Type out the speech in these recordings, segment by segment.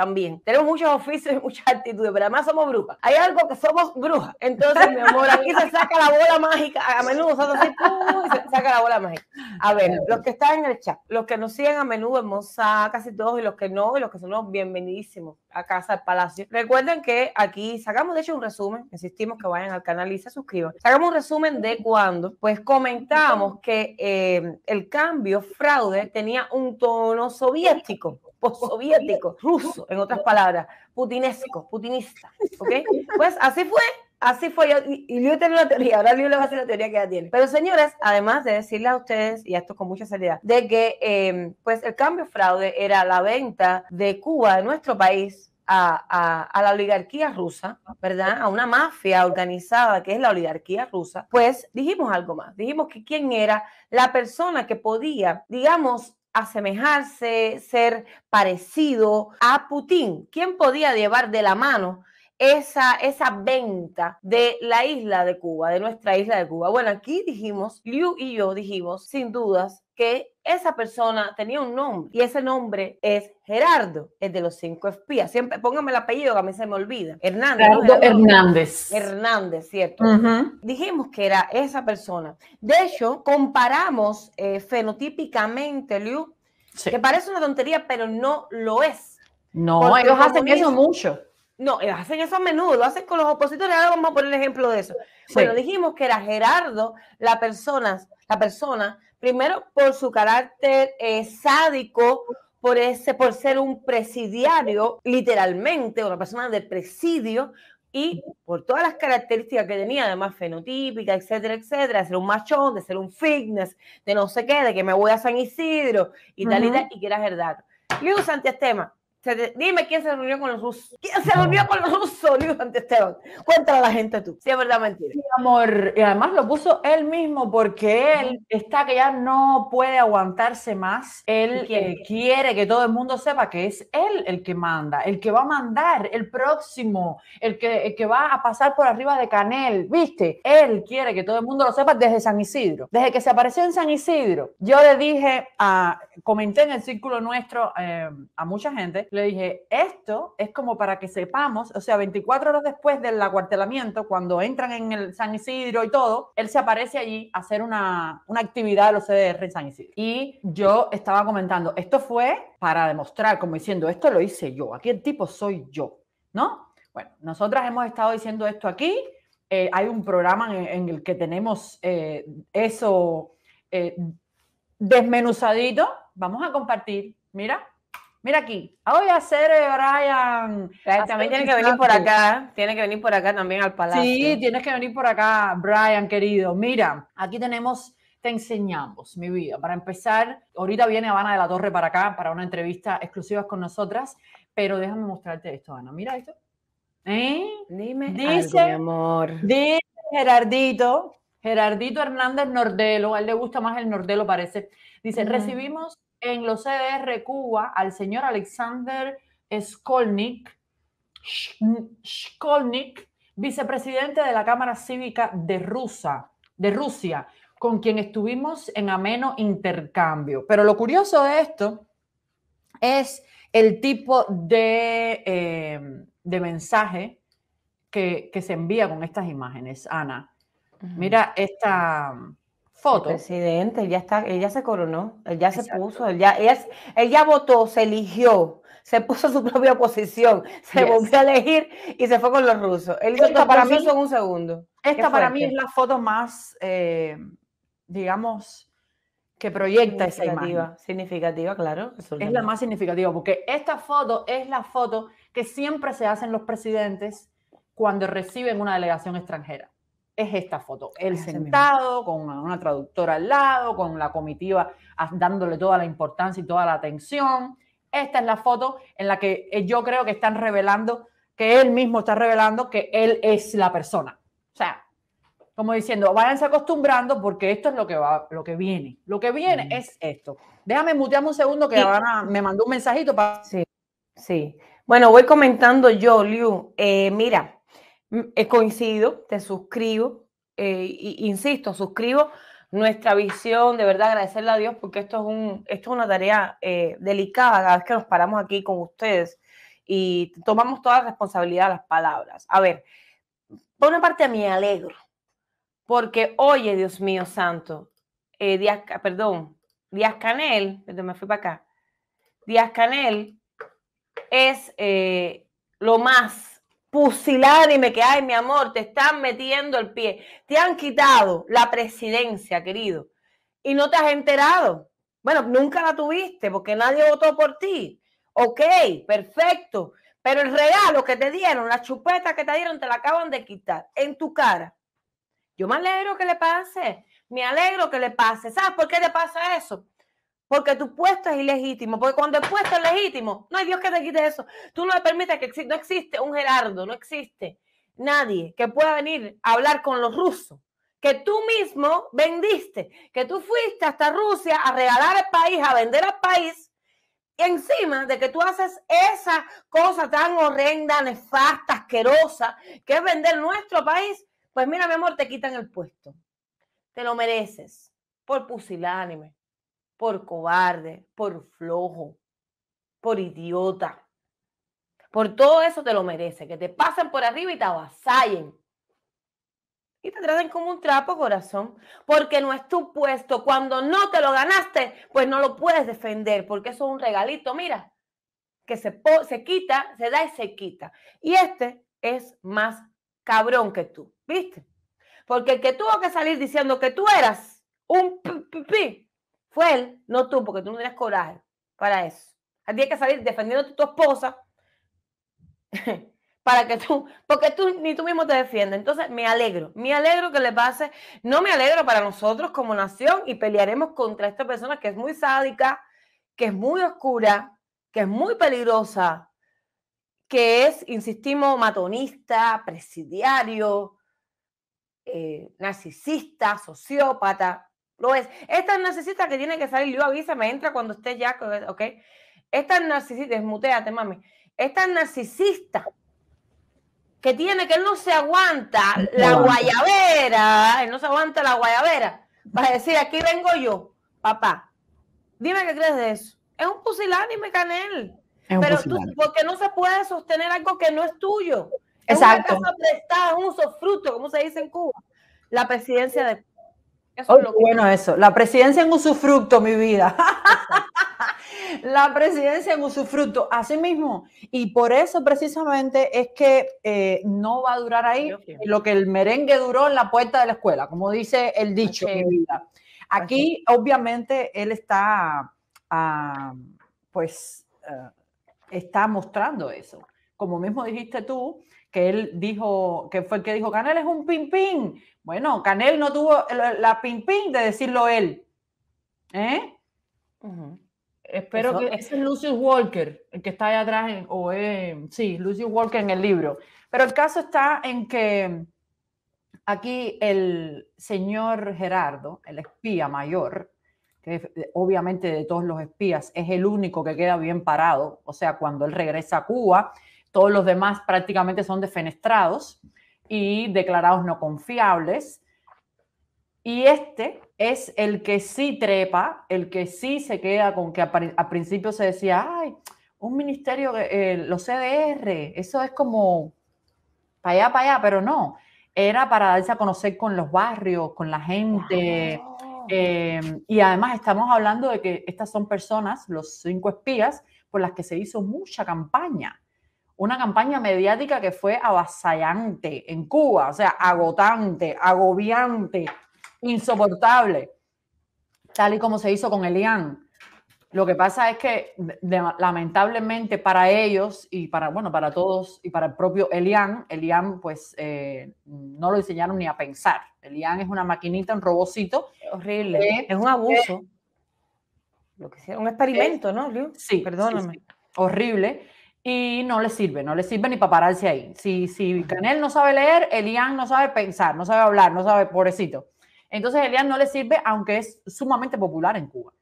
también. Tenemos muchos oficios y muchas actitudes, pero además somos brujas. Hay algo que somos brujas. Entonces, mi amor, aquí se saca la bola mágica. A menudo saca la bola mágica. A ver, los que están en el chat, los que nos siguen a menudo, hermosa, casi todos, y los que no, y los que son los bienvenidísimos a Casa del Palacio. Recuerden que aquí sacamos, de hecho, un resumen. Insistimos que vayan al canal y se suscriban. Sacamos un resumen de cuando, pues comentábamos que eh, el cambio fraude tenía un tono soviético postsoviético, ruso, en otras palabras, putinesco, putinista, ¿ok? Pues así fue, así fue, y, yo tenía la teoría, ahora yo le va a hacer la teoría que ya tiene. Pero señores, además de decirles a ustedes, y esto con mucha seriedad, de que em, pues el cambio fraude era la venta de Cuba, de nuestro país, a, a, a, la oligarquía rusa, ¿verdad? A una mafia organizada que es la oligarquía rusa, pues dijimos algo más. Dijimos que quién era la persona que podía, digamos, asemejarse, ser parecido a Putin. ¿Quién podía llevar de la mano esa, esa venta de la isla de Cuba, de nuestra isla de Cuba. Bueno, aquí dijimos, Liu y yo dijimos, sin dudas, que esa persona tenía un nombre y ese nombre es Gerardo, el de los cinco espías. Siempre póngame el apellido que a mí se me olvida. Hernández. Gerardo Hernández. Hernández, cierto. Dijimos que era esa persona. De hecho, comparamos eh, fenotípicamente, Liu, que parece una tontería, pero no lo es. No, ellos hacen eso mucho no, eh, hacen eso a menudo, lo hacen con los opositores. Ahora vamos a poner el ejemplo de eso. Bueno, dijimos que era Gerardo la persona, la persona, primero por su carácter eh, sádico, por ese, por ser un presidiario, literalmente, una persona de presidio, y por todas las características que tenía, además fenotípica, etcétera, etcétera, de ser un machón, de ser un fitness, de no sé qué, de que me voy a San Isidro y tal y tal, y que era Gerardo. Luego Antiestema? dime quién se reunió con los rusos. ¿Quién se reunió con los rusos? Luis Esteban. Cuéntale a la gente tú. Si es verdad mentira. Mi amor, y además lo puso él mismo porque él está que ya no puede aguantarse más. Él eh, quiere que todo el mundo sepa que es él el que manda, el que va a mandar, el próximo, el que, que va a pasar por arriba de Canel. ¿Viste? Él quiere que todo el mundo lo sepa desde San Isidro. Desde que se apareció en San Isidro, yo le dije a, comenté en el círculo nuestro eh, a mucha gente le dije, esto es como para que sepamos, o sea, 24 horas después del acuartelamiento, cuando entran en el San Isidro y todo, él se aparece allí a hacer una, una actividad de los CDR en San Isidro. Y yo estaba comentando, esto fue para demostrar, como diciendo, esto lo hice yo, aquí el tipo soy yo, ¿no? Bueno, nosotras hemos estado diciendo esto aquí, eh, hay un programa en, el que tenemos eh, eso eh, desmenuzadito, vamos a compartir, mira, Mira aquí, voy a hacer eh, Brian. Este también tiene que venir por acá, tiene que venir por acá también al palacio. Sí, tienes que venir por acá, Brian, querido. Mira, aquí tenemos te enseñamos, mi vida. Para empezar, ahorita viene Habana de la Torre para acá para una entrevista exclusiva con nosotras, pero déjame mostrarte esto, Ana. Mira esto. ¿Eh? Dime, dice, mi amor. Dice Gerardito, Gerardito Hernández Nordelo, a él le gusta más el Nordelo, parece. Dice, recibimos en los CDR Cuba al señor Alexander Skolnik, vicepresidente de la Cámara Cívica de, Rusa, de Rusia, con quien estuvimos en ameno intercambio. Pero lo curioso de esto es el tipo de, em, mensaje que, se envía con estas imágenes, Ana. Mira esta, foto. El presidente, ya está, ella se coronó, él ya se puso, él ya, votó, se eligió, se puso su propia oposición, se volvió a elegir y se fue con los rusos. esta para mí un segundo. Esta para mí es la foto más, eh, digamos, que proyecta esa imagen. Significativa, claro. Es la más significativa, porque esta foto es la foto que siempre se hacen los presidentes cuando reciben una delegación extranjera es esta foto. Él sentado, con una, traductora al lado, con la comitiva dándole toda la importancia y toda la atención. Esta es la foto en la que eh, yo creo que están revelando, que él mismo está revelando que él es la persona. O sea, como diciendo, váyanse acostumbrando porque esto es lo que va, lo que viene. Lo que viene mm. es esto. Déjame mutearme un segundo que me mandó un mensajito para. Sí, sí. Bueno, voy comentando yo, Liu. Eh, mira, Mm, coincido, te suscribo, eh, insisto, suscribo nuestra visión, de verdad agradecerle a Dios porque esto es, un, esto una tarea eh, delicada cada vez que nos paramos aquí con ustedes y tomamos toda la responsabilidad de las palabras. A ver, por una parte me alegro, porque oye, Dios mío santo, eh, perdón, Díaz Canel, perdón, me fui para acá, Díaz Canel es lo más pusilánime que, hay mi amor, te están metiendo el pie. Te han quitado la presidencia, querido, y no te has enterado. Bueno, nunca la tuviste porque nadie votó por ti. Ok, perfecto. Pero el regalo que te dieron, la chupeta que te dieron, te la acaban de quitar en tu cara. Yo me alegro que le pase, me alegro que le pase. ¿Sabes por qué te pasa eso? porque tu puesto es ilegítimo, porque cuando el puesto es legítimo, no hay Dios que te quite eso. Tú no le permites que exista, no existe un Gerardo, no existe nadie que pueda venir a hablar con los rusos, que tú mismo vendiste, que tú fuiste hasta Rusia a regalar el país, a vender al país, y encima de que tú haces esa cosa tan horrenda, nefasta, asquerosa, que es vender nuestro país, pues mira, mi amor, te quitan el puesto. Te lo mereces por pusilánime por cobarde, por flojo, por idiota. Por todo eso te lo merece, que te pasen por arriba y te avasallen. Y te traten como un trapo, corazón, porque no es tu puesto. Cuando no te lo ganaste, pues no lo puedes defender, porque eso es un regalito, mira, que se, se quita, se da y se quita. Y este es más cabrón que tú, ¿viste? Porque el que tuvo que salir diciendo que tú eras un fue él, no tú, porque tú no tienes coraje para eso. Tienes que salir defendiéndote a tu esposa para que tú, porque tú ni tú mismo te defiendes. Entonces, me alegro, me alegro que le pase, no me alegro para nosotros como nación y pelearemos contra esta persona que es muy sádica, que es muy oscura, que es muy peligrosa, que es, insistimos, matonista, presidiario, eh, narcisista, sociópata. Lo es. Esta narcisista que tiene que salir, yo me entra cuando esté ya, ¿ok? Esta narcisista, desmuteate, mami. Esta narcisista que tiene que él ¿eh? no se aguanta la guayabera, él no se aguanta la guayabera. Para a decir, aquí vengo yo, papá. Dime qué crees de eso. Es un pusilánime, Canel. Es Pero porque no se puede sostener algo que no es tuyo. Es Exacto. un sofruto, como se dice en Cuba. La presidencia de eso oh, bueno eso. La presidencia en usufructo, mi vida. la presidencia en usufructo, así mismo. Y por eso precisamente es que eh, no va a durar ahí lo que el merengue duró en la puerta de la escuela, como dice el dicho, Aquí, obviamente, él está, ah, pues, eh, está mostrando eso. Como mismo dijiste tú, que él dijo, que fue el que dijo, Canel es un pimpín. Bueno, Canel no tuvo la pimpín de decirlo él. ¿eh? Espero que es Lucius Walker, el que está allá atrás, o sí, Lucius Walker en el libro. Pero el caso está en que aquí el señor Gerardo, el espía mayor, que eh, obviamente de todos los espías es el único que queda bien parado, o sea, cuando él regresa a Cuba, todos los demás prácticamente son defenestrados y declarados no confiables. Y este es el que sí trepa, el que sí se queda con que al principio se decía, ay, un ministerio, eh, los CDR, eso es como para allá, para allá, pero no, era para darse a conocer con los barrios, con la gente. Em, y además estamos hablando de que estas son personas, los cinco espías, por las que se hizo mucha campaña una campaña mediática que fue avasallante en Cuba, o sea, agotante, agobiante, insoportable, tal y como se hizo con Elian. Lo que pasa es que lamentablemente para ellos y para, bueno, para todos y para el propio Elian, Elian pues eh, no lo diseñaron ni a pensar. Elian es una maquinita, un robocito. Horrible, es un abuso. lo que sea, un experimento, ¿no, Liu? Sí, perdóname. Horrible y no le sirve, no le sirve ni para pararse ahí. Si, si Canel no sabe leer, Elian no sabe pensar, no sabe hablar, no sabe, pobrecito. Entonces Elian no le sirve, aunque es sumamente popular en Cuba.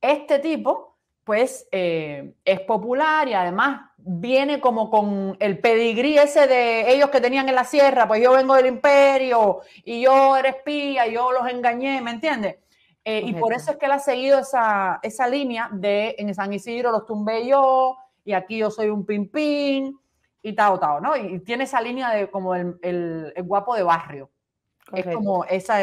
Este tipo, pues, eh, es popular y además viene como con el pedigrí ese de ellos que tenían en la sierra, pues yo vengo del imperio y yo era espía, yo los engañé, ¿me entiendes? Eh, y por eso es que él ha seguido esa, esa línea de en San Isidro los tumbé yo, y aquí yo soy un pimpín y tao, tao, ¿no? Y tiene esa línea de como el, el, el guapo de barrio. Es como esa...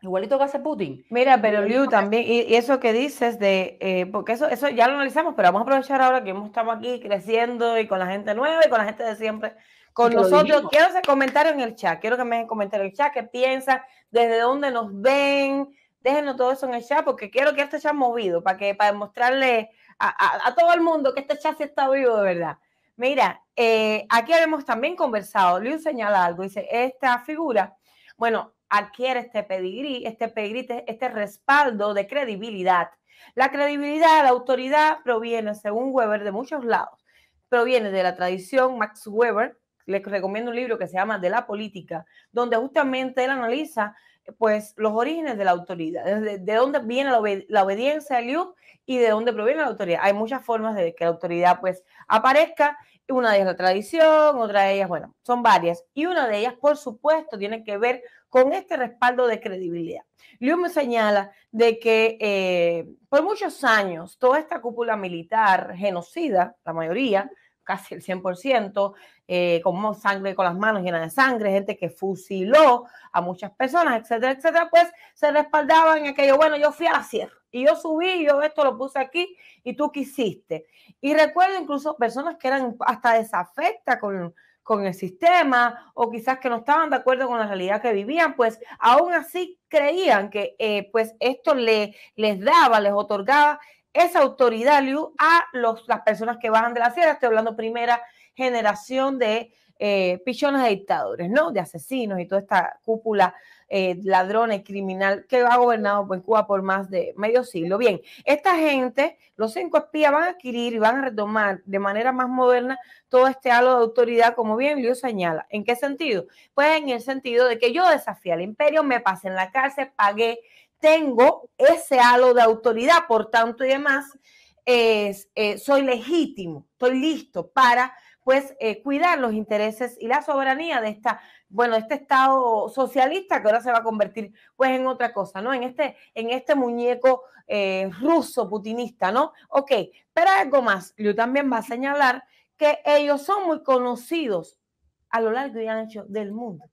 Igualito que hace Putin. Mira, pero Liu también, y, eso que dices de, eh, porque eso, eso ya lo analizamos, pero vamos a aprovechar ahora que estamos aquí creciendo y con la gente nueva y con la gente de siempre. Con nosotros, quiero hacer comentarios en el chat, quiero que me comentarios en el chat qué piensan, desde dónde nos ven, Déjenlo todo eso en el chat porque quiero que este chat movido para que para demostrarle a, a, todo el mundo que este chat sí está vivo de verdad. Mira, eh, aquí habíamos también conversado, le señala algo, dice, esta figura, bueno, adquiere este pedigrí, este pedigrí, este, este respaldo de credibilidad. La credibilidad, la autoridad proviene, según Weber, de muchos lados. Proviene de la tradición Max Weber, les recomiendo un libro que se llama De la política, donde justamente él analiza pues los orígenes de la autoridad, de, dónde viene la, obediencia a Liu y de dónde proviene la autoridad. Hay muchas formas de que la autoridad pues aparezca, una de ellas la tradición, otra de ellas, bueno, son varias, y una de ellas por supuesto tiene que ver con este respaldo de credibilidad. Liu me señala de que eh, por muchos años toda esta cúpula militar genocida, la mayoría, casi el 100%, eh, como sangre con las manos llenas de sangre, gente que fusiló a muchas personas, etcétera, etcétera, pues se respaldaban en aquello, bueno, yo fui a la sierra y yo subí, yo esto lo puse aquí y tú quisiste. Y recuerdo incluso personas que eran hasta desafectas con, con el sistema o quizás que no estaban de acuerdo con la realidad que vivían, pues aún así creían que eh, pues esto le, les daba, les otorgaba esa autoridad, Liu, a las personas que bajan de la sierra. Estoy hablando primera generación de eh, pichones de dictadores, ¿no? De asesinos y toda esta cúpula eh, y criminal, que ha gobernado en pues, Cuba por más de medio siglo. Bien, esta gente, los cinco espías, van a adquirir y van a retomar de manera más moderna todo este halo de autoridad, como bien Liu señala. ¿En qué sentido? Pues en el sentido de que yo desafié al imperio, me pasé en la cárcel, pagué tengo ese halo de autoridad, por tanto y demás, eh, soy legítimo, estoy listo para pues eh, cuidar los intereses y la soberanía de esta, bueno, este Estado socialista que ahora se va a convertir pues en otra cosa, ¿no? En este, en este muñeco eh, ruso putinista, ¿no? Ok, pero algo más, yo también va a señalar que ellos son muy conocidos a lo largo y ancho del mundo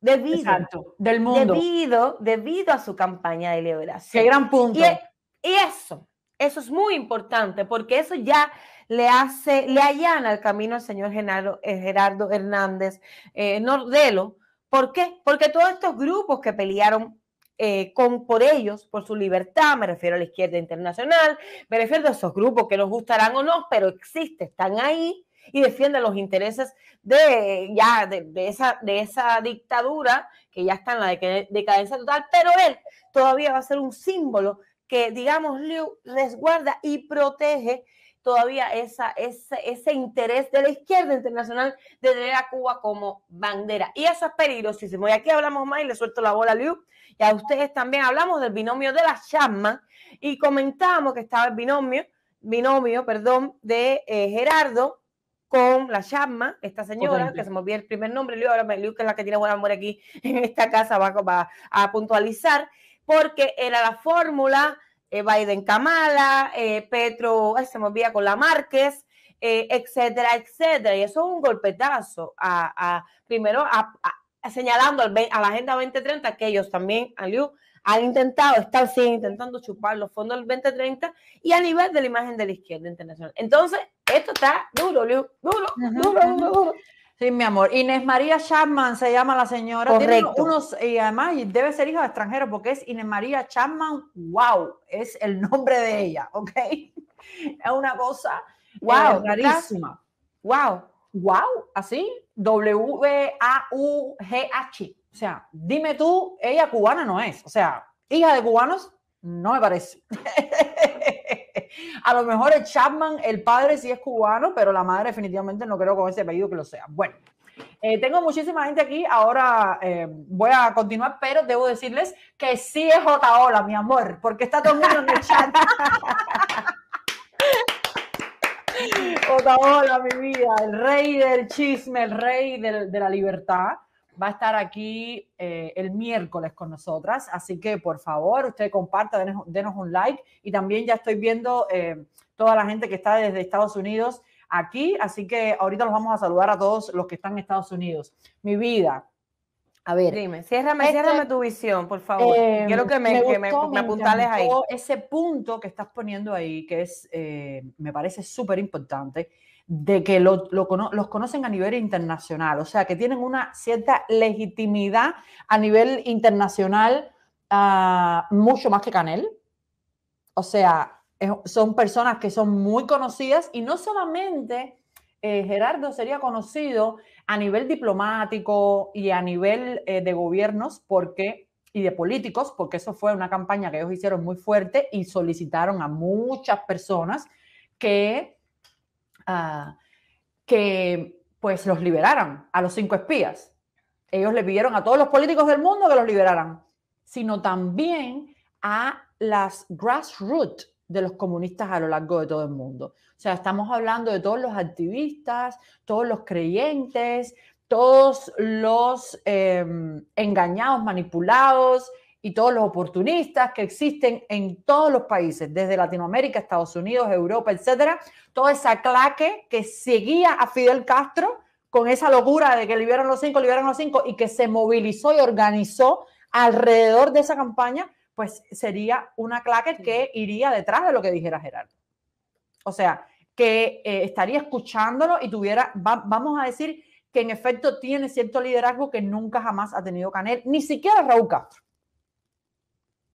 Debido, del mundo. Debido, a su campaña de liberación. Qué gran punto. E, y, eso, eso es muy importante porque eso ya le hace, le allana el camino al señor eh, Gerardo Hernández eh, Nordelo. ¿Por qué? Porque todos estos grupos que pelearon eh, con, por ellos, por su libertad, me refiero a la izquierda internacional, me refiero a esos grupos que nos gustarán o no, pero existen, están ahí, y defiende los intereses de ya de, esa, de esa dictadura que ya está en la decadencia total, pero él todavía va a ser un símbolo que, digamos, Liu resguarda y protege todavía esa, ese, ese interés de la izquierda internacional de tener a Cuba como bandera. Y eso es peligrosísimo. Y aquí hablamos más y le suelto la bola a Liu. Y a ustedes también hablamos del binomio de la llama y comentábamos que estaba el binomio, binomio, perdón, de eh, Gerardo con la llama esta señora, que se me olvidó el primer nombre, Liu, ahora me, que es la que tiene buen amor aquí en esta casa, va, a puntualizar, porque era la fórmula eh, Biden Kamala, eh, Petro, se movía con la Márquez, eh, etcétera, etcétera. Y eso es un golpetazo a, primero a, señalando a la Agenda 2030 que ellos también, a Liu, han intentado, están sí, intentando chupar los fondos del 2030 y a nivel de la imagen de la izquierda internacional. Entonces, esto está duro, duro, duro, duro, duro. Sí, mi amor. Inés María Chapman se llama la señora. Correcto. Tiene unos, y además debe ser hija de extranjero porque es Inés María Chapman. ¡Wow! Es el nombre de ella, ¿ok? Es una cosa eh, wow, rarísima. ¡Wow! ¡Wow! Así. W-A-U-G-H. O sea, dime tú, ella cubana no es. O sea, hija de cubanos, no me parece. a lo mejor el Chapman, el padre sí es cubano, pero la madre definitivamente no creo con ese apellido que lo sea. Bueno, eh, tengo muchísima gente aquí, ahora eh, voy a continuar, pero debo decirles que sí es Jola, mi amor, porque está todo el mundo en el chat. Jotaola, mi vida, el rey del chisme, el rey de la libertad va a estar aquí eh, el miércoles con nosotras. Así que, por favor, usted comparta, denos, un like. Y también ya estoy viendo eh, toda la gente que está desde Estados Unidos aquí. Así que ahorita los vamos a saludar a todos los que están en Estados Unidos. Mi vida, a ver. Dime, este ciérrame, tu visión, por favor. Eh, Quiero que me, apuntales ahí. Ese punto que estás poniendo ahí, que es, eh, me parece súper importante, de que los conocen a nivel internacional, o sea, que tienen una cierta legitimidad a nivel internacional ah, mucho más que Canel. O sea, son personas que son muy conocidas y no solamente eh, Gerardo sería conocido a nivel diplomático y a nivel eh, de gobiernos porque y de políticos, porque eso fue una campaña que ellos hicieron muy fuerte y solicitaron a muchas personas que, ah, que pues los liberaran, a los cinco espías. Ellos le pidieron a todos los políticos del mundo que los liberaran, sino también a las grassroots, de los comunistas a lo largo de todo el mundo. O sea, estamos hablando de todos los activistas, todos los creyentes, todos los em, engañados, manipulados y todos los oportunistas que existen en todos los países, desde Latinoamérica, Estados Unidos, Europa, etcétera, toda esa claque que seguía a Fidel Castro con esa locura de que liberaron los cinco, liberaron los cinco, y que se movilizó y organizó alrededor de esa campaña pues sería una claque que iría detrás de lo que dijera Gerardo. O sea, que eh, estaría escuchándolo y tuviera, vamos a decir, que en efecto tiene cierto liderazgo que nunca jamás ha tenido Canel, ni siquiera Raúl Castro.